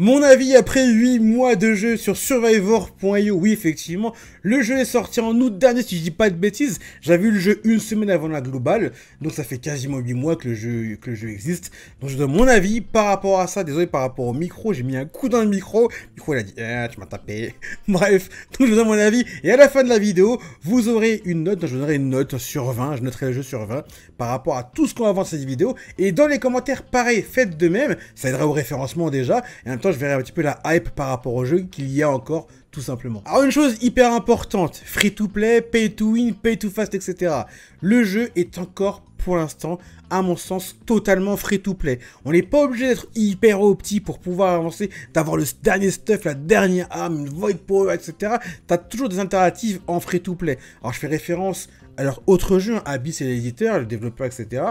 Mon avis après 8 mois de jeu sur Survivor.io, oui effectivement, le jeu est sorti en août dernier si je dis pas de bêtises, j'avais vu le jeu une semaine avant la globale, donc ça fait quasiment 8 mois que le jeu, que le jeu existe, donc je donne mon avis par rapport à ça, désolé par rapport au micro, j'ai mis un coup dans le micro, le micro il a dit ah, tu m'as tapé, bref, donc je donne mon avis, et à la fin de la vidéo, vous aurez une note, donc je donnerai une note sur 20, je noterai le jeu sur 20, par rapport à tout ce qu'on va voir dans cette vidéo, et dans les commentaires pareil, faites de même, ça aidera au référencement déjà, et en temps je verrai un petit peu la hype par rapport au jeu qu'il y a encore tout simplement. Alors une chose hyper importante, free to play, pay to win, pay to fast, etc. Le jeu est encore pour l'instant, à mon sens, totalement free to play. On n'est pas obligé d'être hyper opti pour pouvoir avancer, d'avoir le dernier stuff, la dernière arme, une void power, etc. T'as toujours des alternatives en free to play. Alors je fais référence alors, autre jeu, hein, Abyss et l'éditeur, le développeur, etc.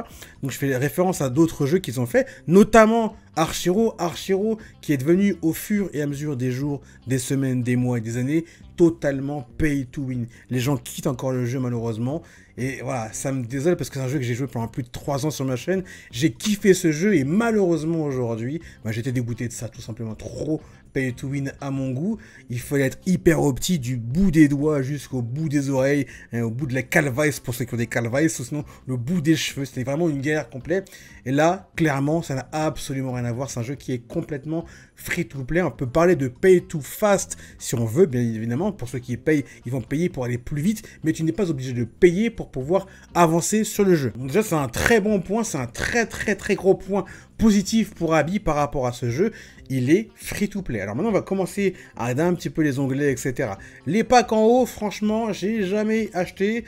Donc, je fais référence à d'autres jeux qu'ils ont fait, notamment Archiro. Archiro, qui est devenu au fur et à mesure des jours, des semaines, des mois et des années, totalement pay to win. Les gens quittent encore le jeu, malheureusement. Et voilà, ça me désole parce que c'est un jeu que j'ai joué pendant plus de 3 ans sur ma chaîne. J'ai kiffé ce jeu et malheureusement aujourd'hui, bah, j'étais dégoûté de ça, tout simplement. Trop pay to win à mon goût. Il fallait être hyper opti du bout des doigts jusqu'au bout des oreilles, hein, au bout de la calvaise pour ceux qui ont des calvaises, sinon le bout des cheveux. C'était vraiment une guerre complète. Et là, clairement, ça n'a absolument rien à voir. C'est un jeu qui est complètement free to play. On peut parler de pay to fast si on veut, bien évidemment. Pour ceux qui payent, ils vont payer pour aller plus vite, mais tu n'es pas obligé de payer pour pouvoir avancer sur le jeu. Donc déjà, c'est un très bon point, c'est un très très très gros point positif pour Abby par rapport à ce jeu il est free to play. Alors maintenant, on va commencer à regarder un petit peu les onglets, etc. Les packs en haut, franchement, j'ai jamais acheté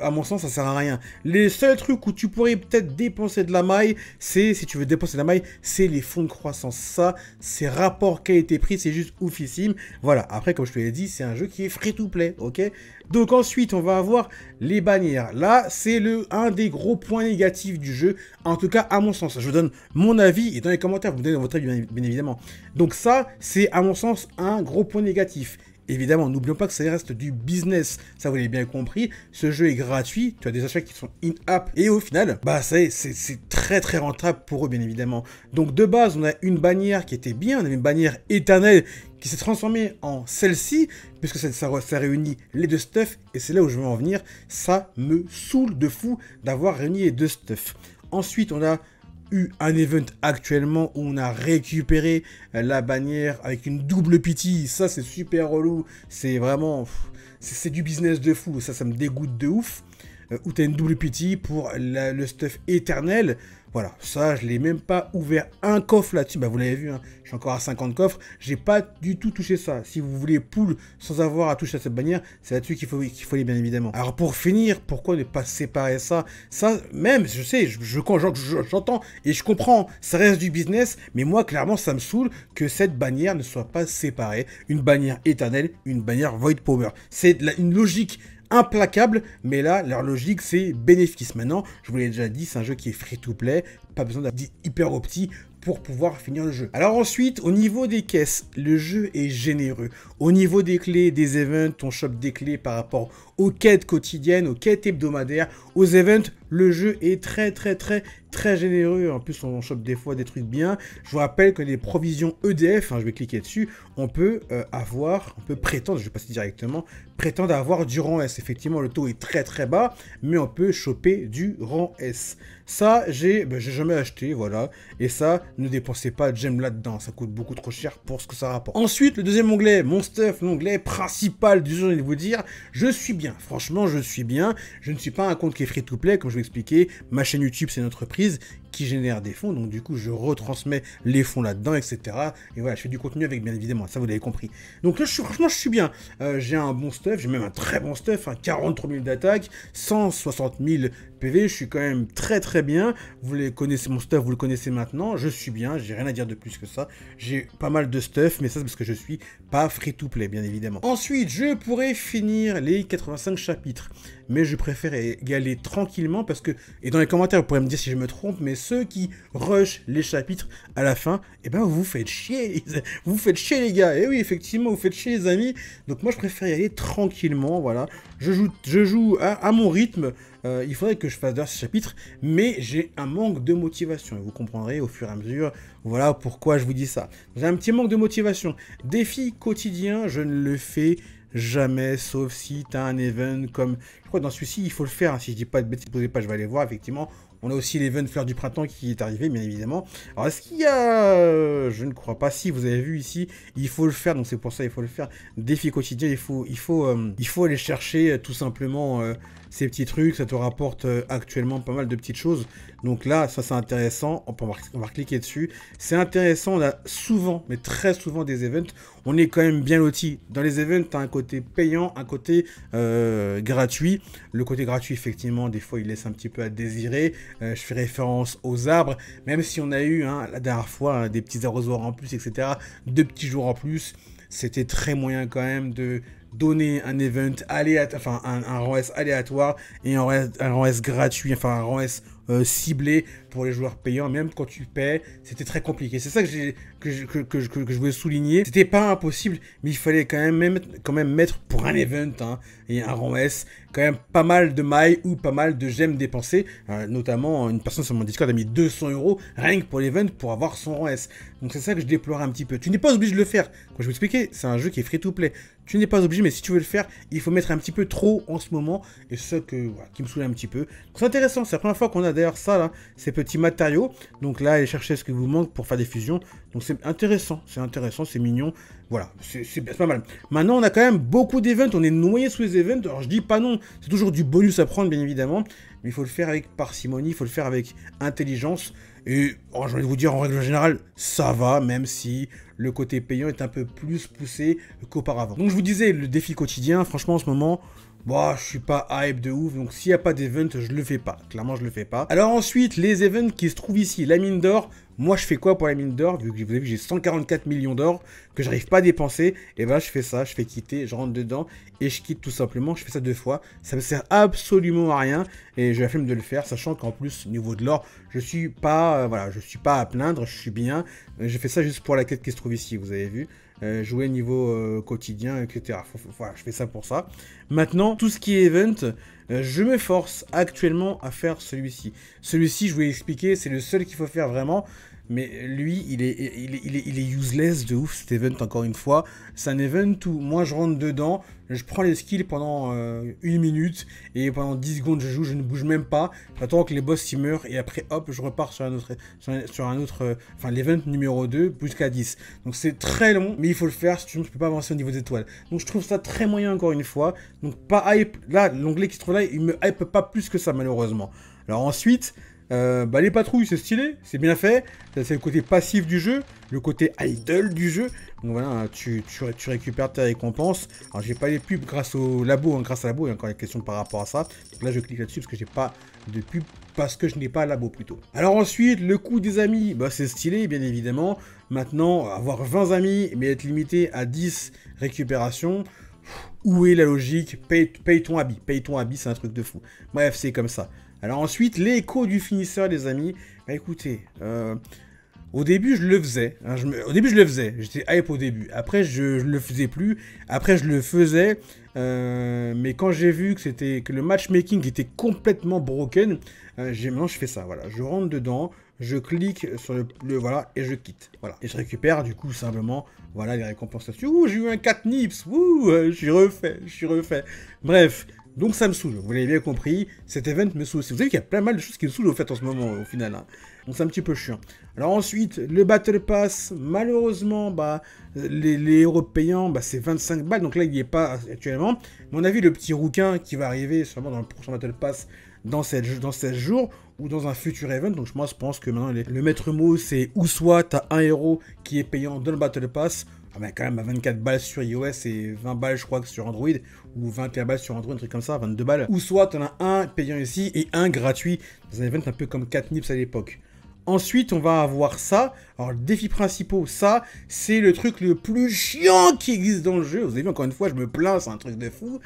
à mon sens, ça sert à rien. Les seuls trucs où tu pourrais peut-être dépenser de la maille, c'est, si tu veux dépenser de la maille, c'est les fonds de croissance. Ça, qui rapport qualité-prix, c'est juste oufissime. Voilà, après, comme je te l'ai dit, c'est un jeu qui est free-to-play, ok Donc ensuite, on va avoir les bannières. Là, c'est le un des gros points négatifs du jeu, en tout cas, à mon sens. Je vous donne mon avis, et dans les commentaires, vous me donnez votre avis, bien évidemment. Donc ça, c'est, à mon sens, un gros point négatif. Évidemment, n'oublions pas que ça reste du business. Ça, vous l'avez bien compris. Ce jeu est gratuit. Tu as des achats qui sont in-app. Et au final, bah, c'est très très rentable pour eux, bien évidemment. Donc, de base, on a une bannière qui était bien. On avait une bannière éternelle qui s'est transformée en celle-ci, puisque ça, ça, réunit les deux stuff, et c'est là où je veux en venir, ça me saoule de fou d'avoir réuni les deux stuff. Ensuite, on a eu un event actuellement où on a récupéré euh, la bannière avec une double pitié. Ça, c'est super relou. C'est vraiment. C'est du business de fou. Ça, ça me dégoûte de ouf. Euh, où t'as une double pitié pour le stuff éternel. Voilà, ça, je l'ai même pas ouvert un coffre là-dessus. Bah, vous l'avez vu, hein, je suis encore à 50 coffres. J'ai pas du tout touché ça. Si vous voulez poule sans avoir à toucher à cette bannière, c'est là-dessus qu'il faut, qu'il faut aller, bien évidemment. Alors, pour finir, pourquoi ne pas séparer ça Ça, même, je sais, j'entends je, je, et je comprends, ça reste du business, mais moi, clairement, ça me saoule que cette bannière ne soit pas séparée. Une bannière éternelle, une bannière Void Power. C'est une logique implacable, mais là, leur logique, c'est bénéfice. Maintenant, je vous l'ai déjà dit, c'est un jeu qui est free-to-play, pas besoin d'être hyper opti pour pouvoir finir le jeu. Alors ensuite, au niveau des caisses, le jeu est généreux. Au niveau des clés, des events, on chope des clés par rapport aux quêtes quotidiennes, aux quêtes hebdomadaires, aux events, le jeu est très très très très généreux. En plus, on chope des fois des trucs bien. Je vous rappelle que les provisions EDF, hein, je vais cliquer dessus, on peut euh, avoir, on peut prétendre, je vais passer directement, prétendre avoir du rang S. Effectivement, le taux est très très bas, mais on peut choper du rang S. Ça, j'ai ben, jamais acheté, voilà. Et ça, ne dépensez pas de là-dedans. Ça coûte beaucoup trop cher pour ce que ça rapporte. Ensuite, le deuxième onglet, mon stuff, l'onglet principal du jeu, je vous dire, je suis bien. Franchement, je suis bien. Je ne suis pas un compte qui est free to play, comme je expliquer. Ma chaîne YouTube, c'est une entreprise qui génère des fonds. Donc du coup, je retransmets les fonds là-dedans, etc. Et voilà, je fais du contenu avec, bien évidemment. Ça, vous l'avez compris. Donc là, je suis, franchement, je suis bien. Euh, j'ai un bon stuff, j'ai même un très bon stuff, 43 000 d'attaque, 160 000 PV. Je suis quand même très très bien. Vous les connaissez, mon stuff, vous le connaissez maintenant. Je suis bien, j'ai rien à dire de plus que ça. J'ai pas mal de stuff, mais ça, c'est parce que je suis pas free to play, bien évidemment. Ensuite, je pourrais finir les 85 chapitres, mais je préfère y aller tranquillement parce que, et dans les commentaires, vous pourrez me dire si je me trompe, mais ceux qui rushent les chapitres à la fin, eh ben vous vous faites chier, vous faites chier les gars, et eh oui effectivement vous faites chier les amis, donc moi je préfère y aller tranquillement, voilà, je joue, je joue à, mon rythme, euh, il faudrait que je fasse d'ailleurs ce chapitre, mais j'ai un manque de motivation, et vous comprendrez au fur et à mesure, voilà pourquoi je vous dis ça. J'ai un petit manque de motivation, défi quotidien, je ne le fais jamais, sauf si as un event comme... Je crois dans celui-ci, il faut le faire, hein. si je dis pas de bêtises, posez pas, je vais aller voir, effectivement, on a aussi l'event Fleur du Printemps qui est arrivé, bien évidemment. Alors, est-ce qu'il y a... Euh, je ne crois pas. Si, vous avez vu ici, il faut le faire. Donc, c'est pour ça il faut le faire. Défi quotidien, il faut, il faut, euh, il faut aller chercher euh, tout simplement ces petits trucs, ça te rapporte euh, actuellement pas mal de petites choses. Donc là, ça c'est intéressant, on, va cliquer dessus. C'est intéressant, on a souvent, mais très souvent des events, on est quand même bien loti. Dans les events, tu as un côté payant, un côté euh, gratuit. Le côté gratuit, effectivement, des fois, il laisse un petit peu à désirer. Euh, je fais référence aux arbres, même si on a eu hein, la dernière fois hein, des petits arrosoirs en plus, etc. Deux petits jours en plus c'était très moyen quand même de donner un event aléatoire, enfin un, un ROS aléatoire et un ROS, un gratuit, enfin un ROS euh, ciblé pour les joueurs payants, même quand tu paies, c'était très compliqué. C'est ça que, que, je, que, je voulais souligner. C'était pas impossible, mais il fallait quand même, quand même mettre pour un event hein, et un rang S, quand même pas mal de mailles ou pas mal de gemmes dépensées. Euh, notamment, une personne sur mon Discord a mis 200 euros rien que pour l'event pour avoir son rang S. Donc c'est ça que je déplore un petit peu. Tu n'es pas obligé de le faire. Quand je vous expliquer c'est un jeu qui est free to play. Tu n'es pas obligé, mais si tu veux le faire, il faut mettre un petit peu trop en ce moment. Et ce que, qui me saoule un petit peu. C'est intéressant, c'est la première fois qu'on a ça, là, ces petits matériaux. Donc là, aller chercher ce que vous manque pour faire des fusions. Donc c'est intéressant, c'est intéressant, c'est mignon. Voilà, c'est pas mal. Maintenant, on a quand même beaucoup d'events, on est noyé sous les events. Alors je dis pas non, c'est toujours du bonus à prendre, bien évidemment. Mais il faut le faire avec parcimonie, il faut le faire avec intelligence. Et oh, je vais vous dire, en règle générale, ça va, même si le côté payant est un peu plus poussé qu'auparavant. Donc je vous disais, le défi quotidien, franchement, en ce moment, Bon, bah, je suis pas hype de ouf, donc s'il n'y a pas d'event, je le fais pas. Clairement, je le fais pas. Alors ensuite, les events qui se trouvent ici, la mine d'or. Moi, je fais quoi pour la mine d'or Vu que vous avez vu, j'ai 144 millions d'or que j'arrive pas à dépenser. Et eh ben, je fais ça, je fais quitter, je rentre dedans et je quitte tout simplement. Je fais ça deux fois. Ça me sert absolument à rien et j'ai la flemme de le faire, sachant qu'en plus, niveau de l'or, je suis pas, euh, voilà, je suis pas à plaindre, je suis bien. Je fais ça juste pour la quête qui se trouve ici, vous avez vu. Euh, jouer niveau euh, quotidien, etc. voilà, je fais ça pour ça. Maintenant, tout ce qui est event, euh, je je force actuellement à faire celui-ci. Celui-ci, je vous l'ai expliqué, c'est le seul qu'il faut faire vraiment. Mais lui, il est, il est, il est, useless de ouf, cet event, encore une fois. C'est un event où moi, je rentre dedans, je prends les skills pendant euh, une minute, et pendant 10 secondes, je joue, je ne bouge même pas. J'attends que les boss ils meurent, et après, hop, je repars sur un autre... Sur un, autre euh, enfin, l'event numéro 2, jusqu'à 10. Donc c'est très long, mais il faut le faire, sinon tu peux pas avancer au niveau des étoiles. Donc je trouve ça très moyen, encore une fois. Donc pas hype. Là, l'onglet qui se trouve là, il me hype pas plus que ça, malheureusement. Alors ensuite, euh, bah, les patrouilles, c'est stylé, c'est bien fait. C'est le côté passif du jeu, le côté idle du jeu. Donc voilà, tu, tu, récupères tes récompenses. Alors, j'ai pas les pubs grâce au labo, hein, grâce à labo, il y a encore des questions par rapport à ça. Donc là, je clique là-dessus parce que j'ai pas de pub parce que je n'ai pas labo plutôt. Alors ensuite, le coût des amis, bah, c'est stylé bien évidemment. Maintenant, avoir 20 amis mais être limité à 10 récupérations, où est la logique paye, ton habit, paye ton habit, c'est un truc de fou. Bref, c'est comme ça. Alors ensuite, l'écho du finisseur, les amis. Bah, écoutez, euh, au début je le faisais. Hein, au début je le faisais. J'étais hype au début. Après je, ne le faisais plus. Après je le faisais. Euh, mais quand j'ai vu que c'était que le matchmaking était complètement broken, euh, maintenant je fais ça. Voilà, je rentre dedans. Je clique sur le, voilà et je quitte. Voilà et je récupère du coup simplement voilà les récompensations. Ouh j'ai eu un 4 nips. Ouh je suis refait, je suis refait. Bref, donc ça me saoule, vous l'avez bien compris, cet event me saoule. Vous savez qu'il y a plein mal de choses qui me saoulent au fait en ce moment, au final. Hein. Donc c'est un petit peu chiant. Alors ensuite, le Battle Pass, malheureusement, bah, les, héros payants, bah, c'est 25 balles, donc là il n'y est pas actuellement. mon avis, le petit rouquin qui va arriver seulement dans le prochain Battle Pass dans 16, dans 16 jours ou dans un futur event. Donc moi je pense que maintenant le maître mot c'est où soit tu as un héros qui est payant dans le Battle Pass ah ben quand même, 24 balles sur iOS et 20 balles, je crois, que sur Android, ou 21 balles sur Android, un truc comme ça, 22 balles. Ou soit t'en as un payant ici et un gratuit dans un event un peu comme 4 nips à l'époque. Ensuite, on va avoir ça. Alors, le défi principal, ça, c'est le truc le plus chiant qui existe dans le jeu. Vous avez vu, encore une fois, je me plains, c'est un truc de fou.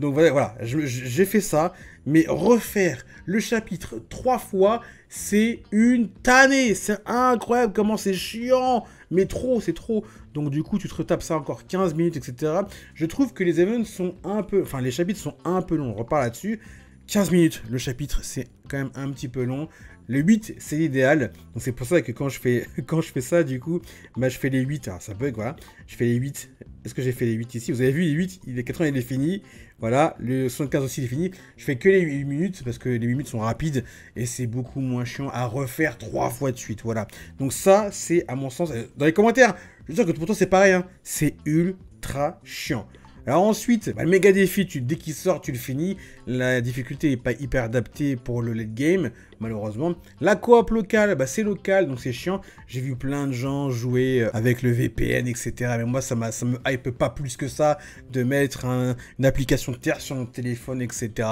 Donc voilà, j'ai fait ça. Mais refaire le chapitre trois fois, c'est une tannée. C'est incroyable comment c'est chiant mais trop, c'est trop. Donc du coup, tu te retapes ça encore 15 minutes, etc. Je trouve que les events sont un peu... Enfin, les chapitres sont un peu longs, on repart là-dessus. 15 minutes, le chapitre, c'est quand même un petit peu long. Le 8, c'est l'idéal. Donc c'est pour ça que quand je fais, quand je fais ça, du coup, bah, je fais les 8. Alors ah, ça bug, voilà. Je fais les 8. Est-ce que j'ai fait les 8 ici Vous avez vu, les 8, il est 80, il est fini. Voilà, le 75 aussi est fini. Je fais que les 8 minutes parce que les 8 minutes sont rapides et c'est beaucoup moins chiant à refaire 3 fois de suite. Voilà. Donc ça, c'est à mon sens. Euh, dans les commentaires, je veux dire que pour toi c'est pareil. Hein. C'est ultra chiant. Alors ensuite, bah, le méga défi, tu, dès qu'il sort, tu le finis. La difficulté n'est pas hyper adaptée pour le late game malheureusement. La coop locale, bah, c'est local, donc c'est chiant. J'ai vu plein de gens jouer euh, avec le VPN, etc. Mais moi, ça, ça me hype pas plus que ça de mettre une application terre sur mon téléphone, etc.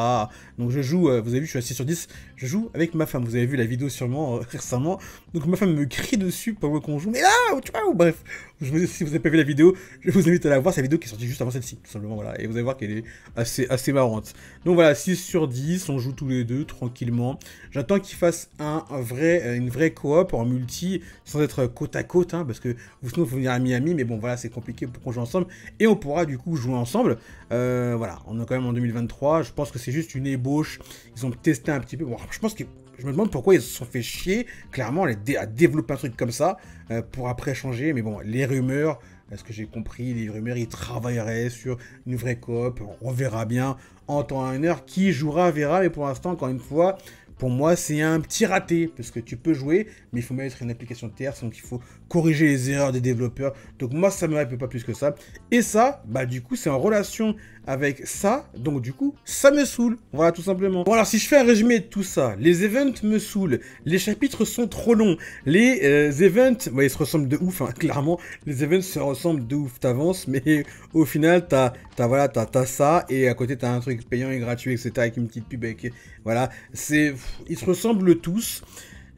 Donc je joue, euh, vous avez vu, je suis à 6 sur 10, je joue avec ma femme. Vous avez vu la vidéo sûrement euh, récemment. Donc ma femme me crie dessus pendant qu'on joue. Mais là, tu vois, ou bref. Je si vous n'avez pas vu la vidéo, je vous invite à la voir. C'est vidéo qui est sortie juste avant celle-ci, tout simplement. Voilà. Et vous allez voir qu'elle est assez, assez marrante. Donc voilà, 6 sur 10, on joue tous les deux tranquillement. J'attends qu'ils fassent un vrai, une vraie coop en multi, sans être côte à côte, hein, parce que sinon, il faut venir à Miami, mais bon, voilà, c'est compliqué pour qu'on joue ensemble, et on pourra du coup jouer ensemble. Euh, voilà, on est quand même en 2023, je pense que c'est juste une ébauche, ils ont testé un petit peu, bon, je pense que je me demande pourquoi ils se sont fait chier, clairement, à développer un truc comme ça, euh, pour après changer. Mais bon, les rumeurs, ce que j'ai compris, les rumeurs, ils travailleraient sur une vraie coop. On verra bien en temps à une heure qui jouera, verra. Mais pour l'instant, encore une fois, pour moi, c'est un petit raté, parce que tu peux jouer, mais il faut mettre une application de tierce, donc il faut corriger les erreurs des développeurs. Donc moi, ça ne me rappelle pas plus que ça. Et ça, bah du coup, c'est en relation avec ça, donc du coup, ça me saoule. Voilà, tout simplement. Bon, alors si je fais un résumé de tout ça, les events me saoulent, les chapitres sont trop longs, les euh, events, bah, ils se ressemblent de ouf, hein, clairement, les events se ressemblent de ouf, t'avances, mais au final, t'as as, voilà, t'as ça, et à côté, t'as un truc payant et gratuit, etc., avec une petite pub, avec, voilà, c'est ils se ressemblent tous.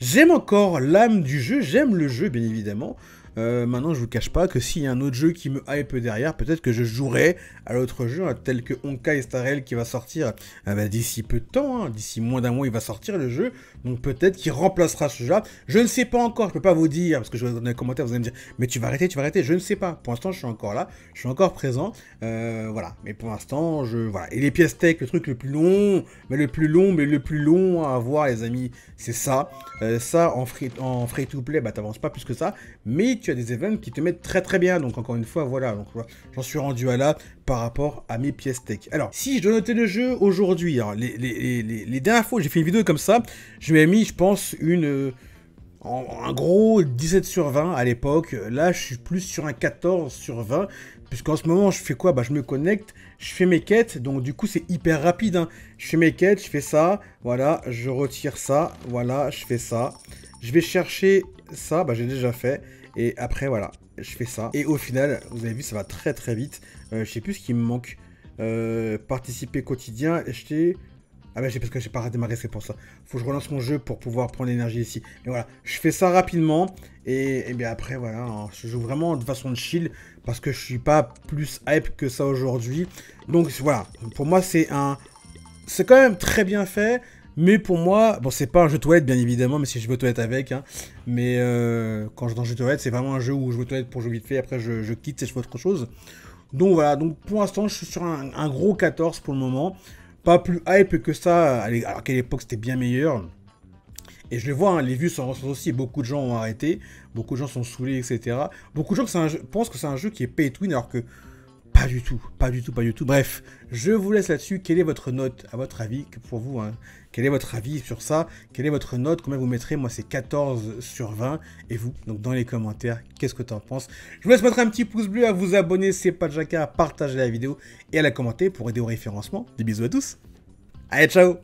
J'aime encore l'âme du jeu, j'aime le jeu bien évidemment. Euh, maintenant, je vous cache pas que s'il y a un autre jeu qui me hype derrière, peut-être que je jouerai à l'autre jeu, hein, tel que Honkai Star Rail qui va sortir ah bah, d'ici peu de temps, hein, d'ici moins d'un mois, il va sortir le jeu. Donc peut-être qu'il remplacera ce jeu-là. Je ne sais pas encore, je peux pas vous dire, parce que je vais dans les commentaires, vous allez me dire, mais tu vas arrêter, tu vas arrêter. Je ne sais pas. Pour l'instant, je suis encore là, je suis encore présent. Euh, voilà. Mais pour l'instant, je. Voilà. Et les pièces tech, le truc le plus long, mais le plus long, mais le plus long à avoir, les amis, c'est ça. Euh, ça, en free, en free to play, bah t'avances pas plus que ça. Mais tu as des events qui te mettent très très bien. Donc encore une fois, voilà, donc j'en suis rendu à là par rapport à mes pièces tech. Alors, si je dois noter le jeu aujourd'hui, les, les, dernières fois j'ai fait une vidéo comme ça, je lui mis, je pense, une... Euh, un gros 17 sur 20 à l'époque. Là, je suis plus sur un 14 sur 20. Puisqu'en ce moment, je fais quoi Bah, je me connecte, je fais mes quêtes. Donc, du coup, c'est hyper rapide. Hein. Je fais mes quêtes, je fais ça. Voilà, je retire ça. Voilà, je fais ça. Je vais chercher ça. Bah, j'ai déjà fait. Et après, voilà, je fais ça. Et au final, vous avez vu, ça va très très vite. Euh, je sais plus ce qui me manque. Euh, participer quotidien, acheter... Ah bah j'ai parce que j'ai pas redémarré, c'est pour ça. Faut que je relance mon jeu pour pouvoir prendre l'énergie ici. Mais voilà, je fais ça rapidement. Et, bien après, voilà, hein, je joue vraiment de façon chill. Parce que je suis pas plus hype que ça aujourd'hui. Donc voilà, pour moi c'est un... C'est quand même très bien fait. Mais pour moi, bon, c'est pas un jeu toilette, bien évidemment, mais si je veux toilette avec, hein. mais euh, quand je dans un jeu toilette, c'est vraiment un jeu où je veux toilette pour jouer vite fait, après je, quitte et je fais autre chose. Donc voilà, donc pour l'instant, je suis sur un, gros 14 pour le moment. Pas plus hype que ça, alors qu'à l'époque c'était bien meilleur. Et je le vois, hein, les vues sont aussi, beaucoup de gens ont arrêté, beaucoup de gens sont saoulés, etc. Beaucoup de gens pensent que c'est un jeu qui est pay to win, alors que pas du tout, pas du tout, pas du tout. Bref, je vous laisse là-dessus. Quelle est votre note, à votre avis, que pour vous hein? Quel est votre avis sur ça Quelle est votre note Combien vous mettrez Moi, c'est 14 sur 20. Et vous, donc dans les commentaires, qu'est-ce que tu en penses Je vous laisse mettre un petit pouce bleu, à vous abonner, c'est pas de à partager la vidéo et à la commenter pour aider au référencement. Des bisous à tous. Allez, ciao